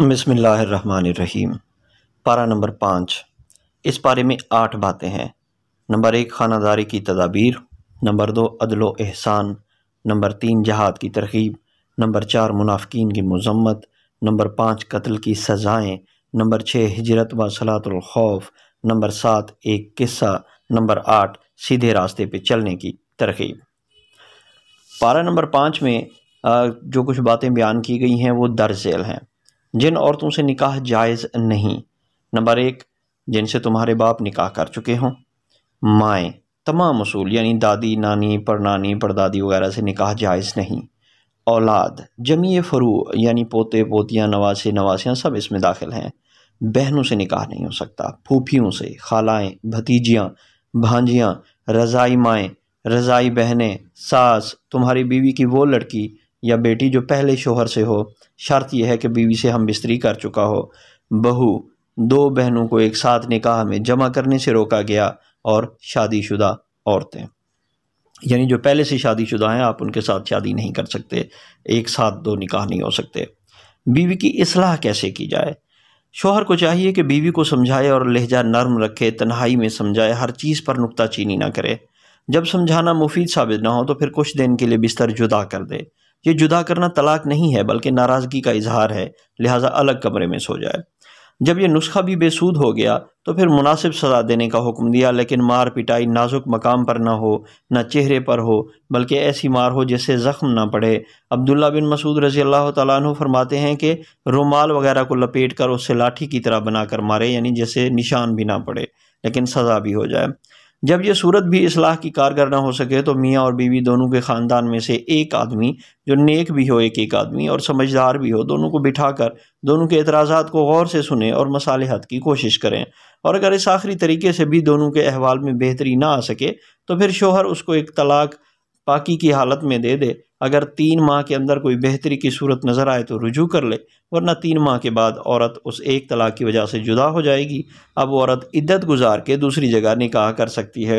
बसमीम पारा नंबर पाँच इस पारे में आठ बातें हैं नंबर एक खानादारी की तदाबीर नंबर दो अदल एहसान नंबर तीन जहाद की तरकीब नंबर चार मुनाफिकीन की मजम्मत नंबर पाँच कत्ल की सज़ाएँ नंबर छः हजरत व सलातलखौफ नंबर सात एक किस्सा नंबर आठ सीधे रास्ते पर चलने की तरकीब पारा नंबर पाँच में जो कुछ बातें बयान की गई हैं वो दर्ज हैं जिन औरतों से निकाह जायज़ नहीं नंबर एक जिनसे तुम्हारे बाप निकाह कर चुके हों माएँ तमाम असूल यानी दादी नानी परनानी परदादी वगैरह से निकाह जायज़ नहीं औलाद जमी फ़रू यानी पोते पोतियाँ नवासे नवासियाँ सब इसमें दाखिल हैं बहनों से निकाह नहीं हो सकता फूफियों से खालाएँ भतीजियाँ भांजियाँ रज़ाई माएँ रज़ाई बहनें सास तुम्हारी बीवी की वो लड़की या बेटी जो पहले शोहर से हो शर्त यह है कि बीवी से हम बिस्तरी कर चुका हो बहू दो बहनों को एक साथ निकाह में जमा करने से रोका गया और शादीशुदा औरतें यानी जो पहले से शादीशुदा हैं आप उनके साथ शादी नहीं कर सकते एक साथ दो निकाह नहीं हो सकते बीवी की असलाह कैसे की जाए शोहर को चाहिए कि बीवी को समझाए और लहजा नर्म रखे तन्हाई में समझाए हर चीज़ पर नुकता चीनी ना करे जब समझाना मुफीद साबित ना हो तो फिर कुछ दिन के लिए बिस्तर जुदा कर दे ये जुदा करना तलाक नहीं है बल्कि नाराज़गी का इजहार है लिहाजा अलग कमरे में सो जाए जब यह नुस्खा भी बेसूद हो गया तो फिर मुनासिब सज़ा देने का हुक्म दिया लेकिन मार पिटाई नाजुक मकाम पर ना हो ना चेहरे पर हो बल्कि ऐसी मार हो जिससे ज़ख्म ना पड़े अब्दुल्ला बिन मसूद रज़ी अल्लाह तु फरमाते हैं कि रुमाल वगैरह को लपेट कर उससे लाठी की तरह बनाकर मारे यानी जैसे निशान भी ना पड़े लेकिन सज़ा भी हो जाए जब यह सूरत भी इसलाह की कारगर ना हो सके तो मियाँ और बीवी दोनों के ख़ानदान में से एक आदमी जो नेक भी हो एक एक आदमी और समझदार भी हो दोनों को बिठाकर दोनों के एतराज़ा को गौर से सुने और मसालहत की कोशिश करें और अगर इस आखिरी तरीके से भी दोनों के अहवाल में बेहतरी ना आ सके तो फिर शोहर उसको एक तलाक पाकि की हालत में दे दे अगर तीन माह के अंदर कोई बेहतरी की सूरत नज़र आए तो रुजू कर ले वरना तीन माह के बाद औरत उस एक तलाक की वजह से जुदा हो जाएगी अब औरत इद्दत गुजार के दूसरी जगह निकाह कर सकती है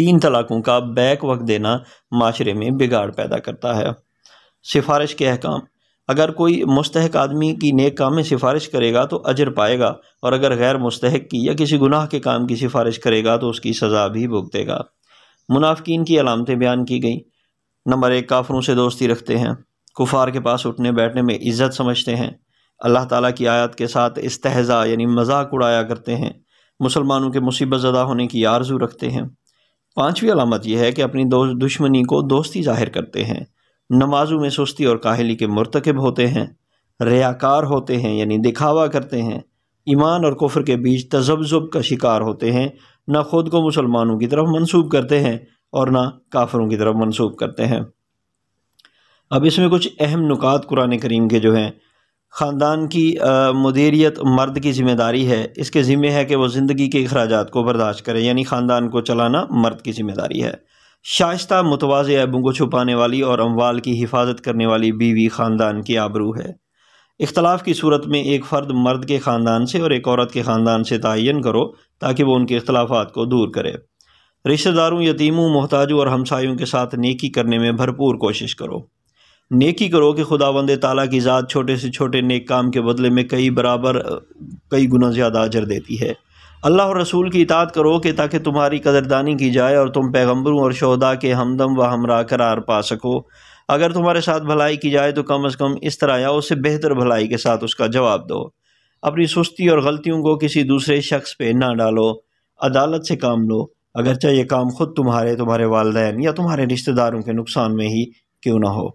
तीन तलाक़ों का बैक वक्त देना माशरे में बिगाड़ पैदा करता है सिफारिश के अहकाम अगर कोई मुस्तक आदमी की नेक काम में सिफारिश करेगा तो अजर पाएगा और अगर गैर मुस्तक की या किसी गुनाह के काम की सिफारिश करेगा तो उसकी सज़ा भी भुगतेगा मुनाफिकीन की अलामतें बयान की गई नंबर एक काफरों से दोस्ती रखते हैं कुफार के पास उठने बैठने में इज़्ज़त समझते हैं अल्लाह ताला की आयत के साथ इस्तेजा यानी मजाक उड़ाया करते हैं मुसलमानों के मुसीबत ज़दा होने की आरजू रखते हैं पाँचवीं अलामत यह है कि अपनी दोस्त दुश्मनी को दोस्ती जाहिर करते हैं नमाजों में सुस्ती और काहली के मरतकब होते हैं रयाकार होते हैं यानी दिखावा करते हैं ईमान और कुफर के बीच तजब्ज़ुब का शिकार होते हैं ना खुद को मुसलमानों की तरफ मनसूब करते हैं और ना काफ़रों की तरफ मनसूब करते हैं अब इसमें कुछ अहम नुकात कुरान करीम के जो हैं ख़ानदान की मदेरियत मर्द की ज़िम्मेदारी है इसके ज़िम्मे है कि वह ज़िंदगी के अखराज को बर्दाश्त करें यानी ख़ानदान को चलाना मर्द की ज़िम्मेदारी है शाइस्ता मुतवाज़ ऐबों को छुपाने वाली और अमवाल की हिफाजत करने वाली बीवी ख़ानदान की आबरू है इख्तलाफ की सूरत में एक फ़र्द मर्द के ख़ानदान से और एक औरत के ख़ानदान से तयन करो ताकि वह उनके अख्तलाफा को दूर करे रिश्तेदारों यतीमों मोहताजों और हमसायों के साथ नेकी करने में भरपूर कोशिश करो नेकी करो कि खुदा बंद ताला की ज़ात छोटे से छोटे नेक काम के बदले में कई बराबर कई गुना ज़्यादा अजर देती है अल्लाह और रसूल की इतात करो कि ताकि तुम्हारी कदरदानी की जाए और तुम पैगम्बरों और शहदा के हमदम व हमरा करार पा सको अगर तुम्हारे साथ भलाई की जाए तो कम अज़ कम इस तरह या उससे बेहतर भलाई के साथ उसका जवाब दो अपनी सुस्ती और गलतियों को किसी दूसरे शख्स पे ना डालो अदालत से काम लो अगरचे ये काम ख़ुद तुम्हारे तुम्हारे वालदेन या तुम्हारे रिश्तेदारों के नुकसान में ही क्यों ना हो